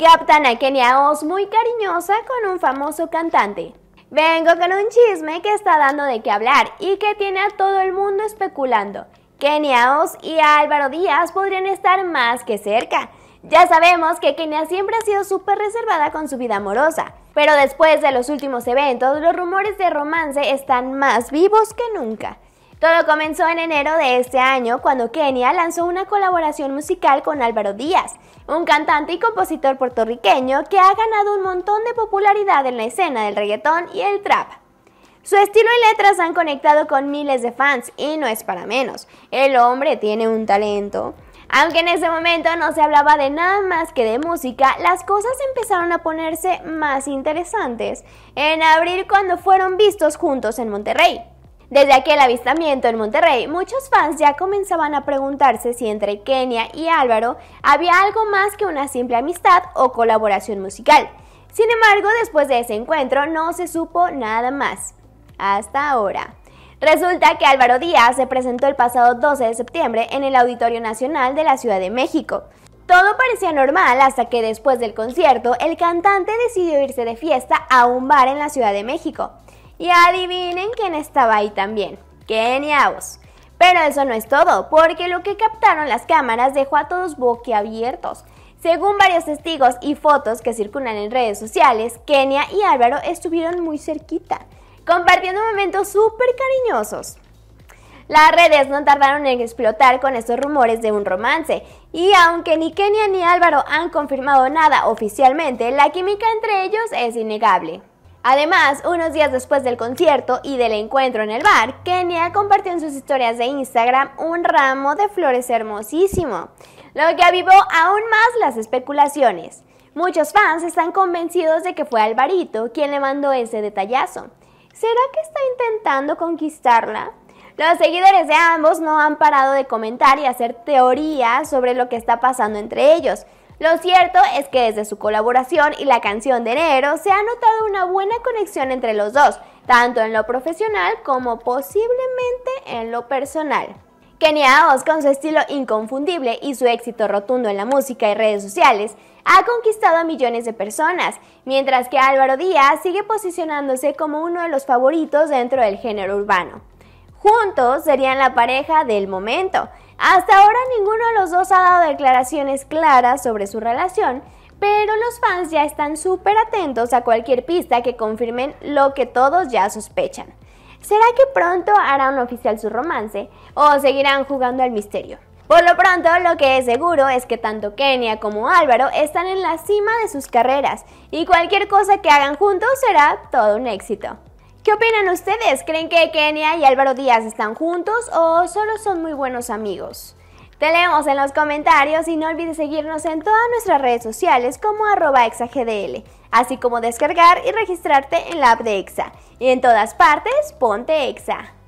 captan a Kenia Oz muy cariñosa con un famoso cantante. Vengo con un chisme que está dando de qué hablar y que tiene a todo el mundo especulando. Kenia Oz y Álvaro Díaz podrían estar más que cerca. Ya sabemos que Kenia siempre ha sido súper reservada con su vida amorosa, pero después de los últimos eventos los rumores de romance están más vivos que nunca. Todo comenzó en enero de este año cuando Kenia lanzó una colaboración musical con Álvaro Díaz, un cantante y compositor puertorriqueño que ha ganado un montón de popularidad en la escena del reggaetón y el trap. Su estilo y letras han conectado con miles de fans y no es para menos. El hombre tiene un talento. Aunque en ese momento no se hablaba de nada más que de música, las cosas empezaron a ponerse más interesantes en abril cuando fueron vistos juntos en Monterrey. Desde aquel avistamiento en Monterrey, muchos fans ya comenzaban a preguntarse si entre Kenia y Álvaro había algo más que una simple amistad o colaboración musical. Sin embargo, después de ese encuentro no se supo nada más. Hasta ahora. Resulta que Álvaro Díaz se presentó el pasado 12 de septiembre en el Auditorio Nacional de la Ciudad de México. Todo parecía normal hasta que después del concierto el cantante decidió irse de fiesta a un bar en la Ciudad de México. Y adivinen quién estaba ahí también, Kenia Os. Pero eso no es todo, porque lo que captaron las cámaras dejó a todos boquiabiertos. Según varios testigos y fotos que circulan en redes sociales, Kenia y Álvaro estuvieron muy cerquita, compartiendo momentos súper cariñosos. Las redes no tardaron en explotar con estos rumores de un romance, y aunque ni Kenia ni Álvaro han confirmado nada oficialmente, la química entre ellos es innegable. Además, unos días después del concierto y del encuentro en el bar, Kenia compartió en sus historias de Instagram un ramo de flores hermosísimo, lo que avivó aún más las especulaciones. Muchos fans están convencidos de que fue Alvarito quien le mandó ese detallazo. ¿Será que está intentando conquistarla? Los seguidores de ambos no han parado de comentar y hacer teorías sobre lo que está pasando entre ellos, lo cierto es que desde su colaboración y la canción de enero se ha notado una buena conexión entre los dos, tanto en lo profesional como posiblemente en lo personal. Kenia Oz, con su estilo inconfundible y su éxito rotundo en la música y redes sociales, ha conquistado a millones de personas, mientras que Álvaro Díaz sigue posicionándose como uno de los favoritos dentro del género urbano. Juntos serían la pareja del momento, hasta ahora ninguno de los dos ha dado declaraciones claras sobre su relación, pero los fans ya están súper atentos a cualquier pista que confirmen lo que todos ya sospechan. ¿Será que pronto un oficial su romance o seguirán jugando al misterio? Por lo pronto, lo que es seguro es que tanto Kenia como Álvaro están en la cima de sus carreras y cualquier cosa que hagan juntos será todo un éxito. ¿Qué opinan ustedes? ¿Creen que Kenia y Álvaro Díaz están juntos o solo son muy buenos amigos? Te leemos en los comentarios y no olvides seguirnos en todas nuestras redes sociales como arroba exagdl, así como descargar y registrarte en la app de EXA. Y en todas partes, ponte EXA.